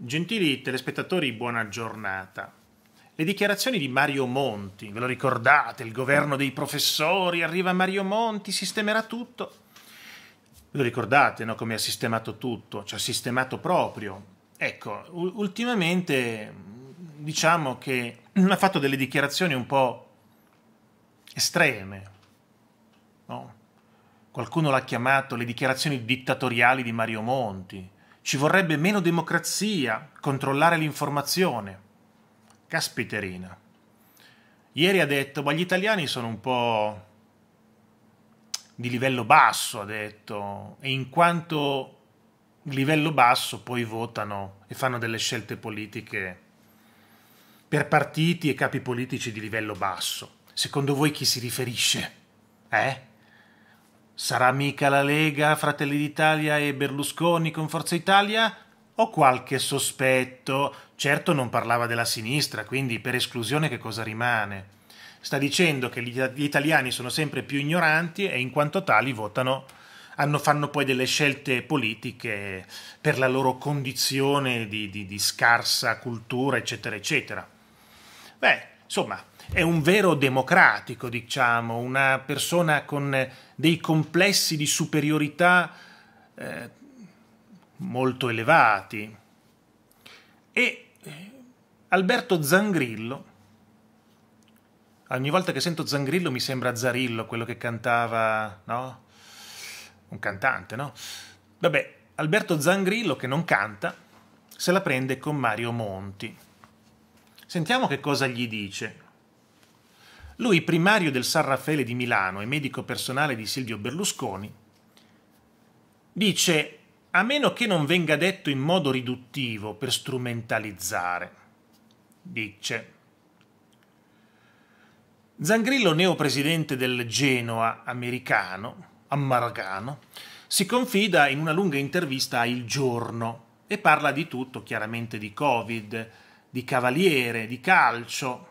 Gentili telespettatori, buona giornata. Le dichiarazioni di Mario Monti, ve lo ricordate, il governo dei professori, arriva Mario Monti, sistemerà tutto. Ve lo ricordate, no, come ha sistemato tutto, ci ha sistemato proprio. Ecco, ultimamente diciamo che ha fatto delle dichiarazioni un po' estreme, no? Qualcuno l'ha chiamato le dichiarazioni dittatoriali di Mario Monti ci vorrebbe meno democrazia, controllare l'informazione. Caspiterina. Ieri ha detto, ma gli italiani sono un po' di livello basso, ha detto, e in quanto livello basso poi votano e fanno delle scelte politiche per partiti e capi politici di livello basso. Secondo voi chi si riferisce? Eh? Sarà mica la Lega, Fratelli d'Italia e Berlusconi con Forza Italia? Ho qualche sospetto. Certo non parlava della sinistra, quindi per esclusione che cosa rimane? Sta dicendo che gli italiani sono sempre più ignoranti e in quanto tali votano, hanno, fanno poi delle scelte politiche per la loro condizione di, di, di scarsa cultura, eccetera, eccetera. Beh, insomma, è un vero democratico, diciamo, una persona con dei complessi di superiorità eh, molto elevati. E eh, Alberto Zangrillo, ogni volta che sento Zangrillo mi sembra Zarillo, quello che cantava, no? Un cantante, no? Vabbè, Alberto Zangrillo che non canta, se la prende con Mario Monti. Sentiamo che cosa gli dice. Lui, primario del San Raffaele di Milano e medico personale di Silvio Berlusconi, dice a meno che non venga detto in modo riduttivo per strumentalizzare, dice Zangrillo, neopresidente del Genoa americano, ammargano, si confida in una lunga intervista a Il Giorno e parla di tutto, chiaramente di Covid, di cavaliere, di calcio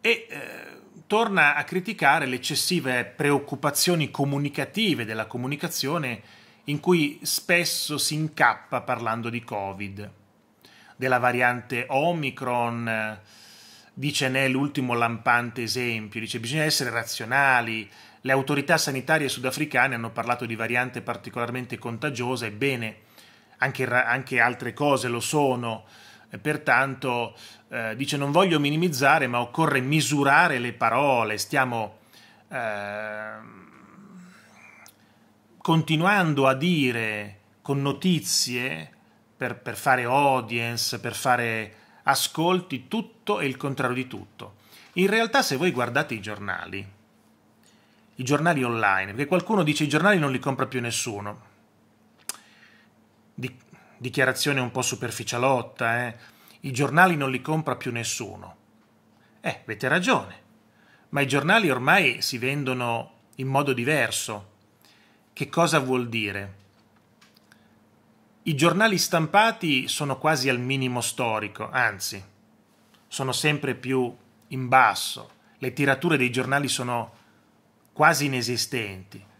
e eh, torna a criticare le eccessive preoccupazioni comunicative della comunicazione in cui spesso si incappa parlando di Covid, della variante Omicron, eh, dice ne l'ultimo lampante esempio, dice bisogna essere razionali, le autorità sanitarie sudafricane hanno parlato di variante particolarmente contagiosa, ebbene anche, anche altre cose lo sono, pertanto eh, dice non voglio minimizzare, ma occorre misurare le parole, stiamo eh, continuando a dire con notizie per, per fare audience, per fare ascolti, tutto e il contrario di tutto. In realtà se voi guardate i giornali, i giornali online, perché qualcuno dice i giornali non li compra più nessuno, dichiarazione un po' superficialotta, eh? i giornali non li compra più nessuno. Eh, avete ragione, ma i giornali ormai si vendono in modo diverso. Che cosa vuol dire? I giornali stampati sono quasi al minimo storico, anzi, sono sempre più in basso, le tirature dei giornali sono quasi inesistenti.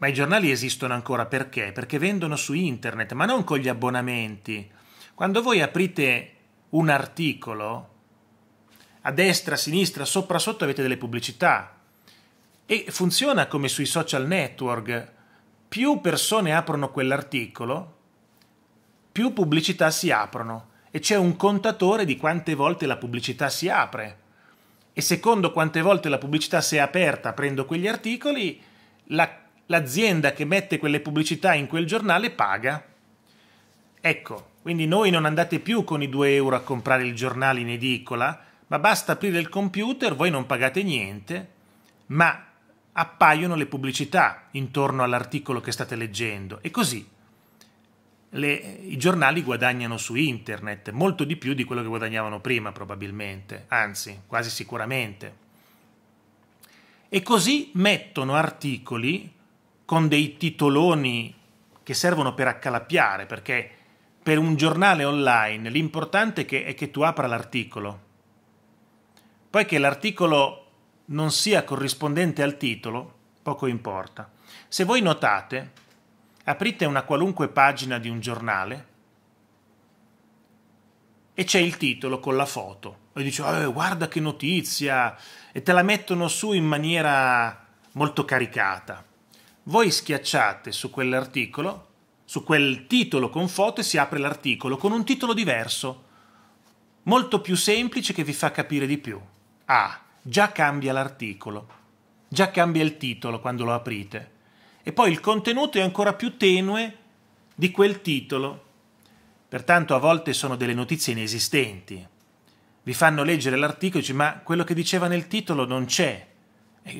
Ma i giornali esistono ancora perché? Perché vendono su internet, ma non con gli abbonamenti. Quando voi aprite un articolo, a destra, a sinistra, sopra, sotto avete delle pubblicità. E funziona come sui social network. Più persone aprono quell'articolo, più pubblicità si aprono. E c'è un contatore di quante volte la pubblicità si apre. E secondo quante volte la pubblicità si è aperta aprendo quegli articoli, la l'azienda che mette quelle pubblicità in quel giornale paga. Ecco, quindi noi non andate più con i 2 euro a comprare il giornale in edicola, ma basta aprire il computer, voi non pagate niente, ma appaiono le pubblicità intorno all'articolo che state leggendo e così le, i giornali guadagnano su internet molto di più di quello che guadagnavano prima probabilmente, anzi quasi sicuramente. E così mettono articoli con dei titoloni che servono per accalappiare, perché per un giornale online l'importante è che, è che tu apra l'articolo. Poi che l'articolo non sia corrispondente al titolo, poco importa. Se voi notate, aprite una qualunque pagina di un giornale e c'è il titolo con la foto. E dici, oh, eh, guarda che notizia! E te la mettono su in maniera molto caricata voi schiacciate su quell'articolo, su quel titolo con foto e si apre l'articolo con un titolo diverso, molto più semplice che vi fa capire di più. Ah, già cambia l'articolo, già cambia il titolo quando lo aprite. E poi il contenuto è ancora più tenue di quel titolo. Pertanto a volte sono delle notizie inesistenti. Vi fanno leggere l'articolo e dici ma quello che diceva nel titolo non c'è,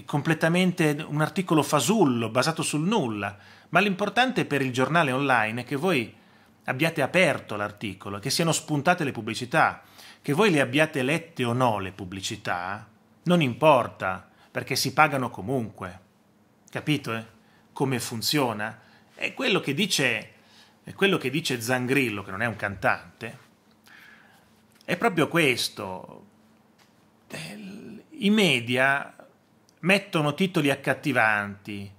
completamente un articolo fasullo, basato sul nulla, ma l'importante per il giornale online è che voi abbiate aperto l'articolo, che siano spuntate le pubblicità, che voi le abbiate lette o no le pubblicità, non importa, perché si pagano comunque. Capito eh? come funziona? È quello che dice è quello che dice Zangrillo, che non è un cantante, è proprio questo. I media mettono titoli accattivanti,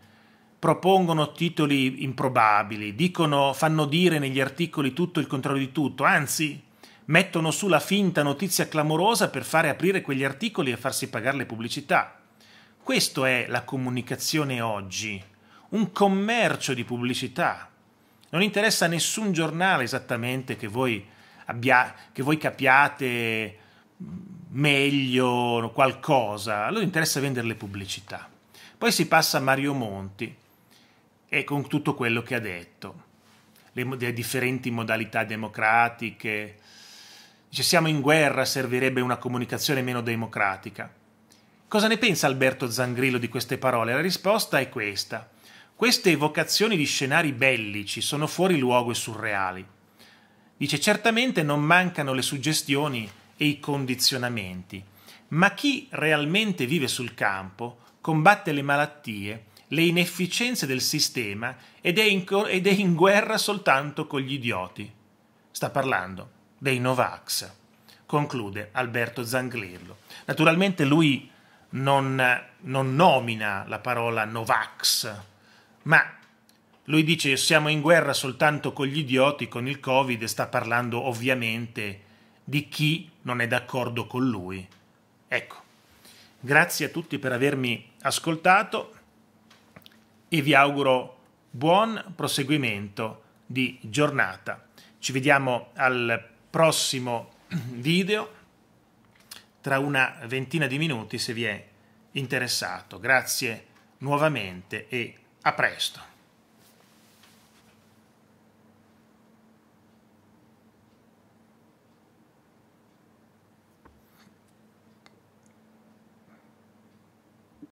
propongono titoli improbabili, dicono, fanno dire negli articoli tutto il contrario di tutto, anzi mettono su la finta notizia clamorosa per fare aprire quegli articoli e farsi pagare le pubblicità. Questo è la comunicazione oggi, un commercio di pubblicità. Non interessa a nessun giornale esattamente che voi, abbia, che voi capiate meglio qualcosa, a loro interessa vendere le pubblicità. Poi si passa a Mario Monti e con tutto quello che ha detto, le, le differenti modalità democratiche. Dice siamo in guerra, servirebbe una comunicazione meno democratica. Cosa ne pensa Alberto Zangrillo di queste parole? La risposta è questa. Queste evocazioni di scenari bellici sono fuori luogo e surreali. Dice certamente non mancano le suggestioni e i condizionamenti, ma chi realmente vive sul campo combatte le malattie, le inefficienze del sistema ed è in, ed è in guerra soltanto con gli idioti. Sta parlando dei Novax, conclude Alberto Zanglirlo. Naturalmente lui non, non nomina la parola Novax, ma lui dice siamo in guerra soltanto con gli idioti, con il Covid, sta parlando ovviamente di chi non è d'accordo con lui. Ecco, grazie a tutti per avermi ascoltato e vi auguro buon proseguimento di giornata. Ci vediamo al prossimo video tra una ventina di minuti se vi è interessato. Grazie nuovamente e a presto.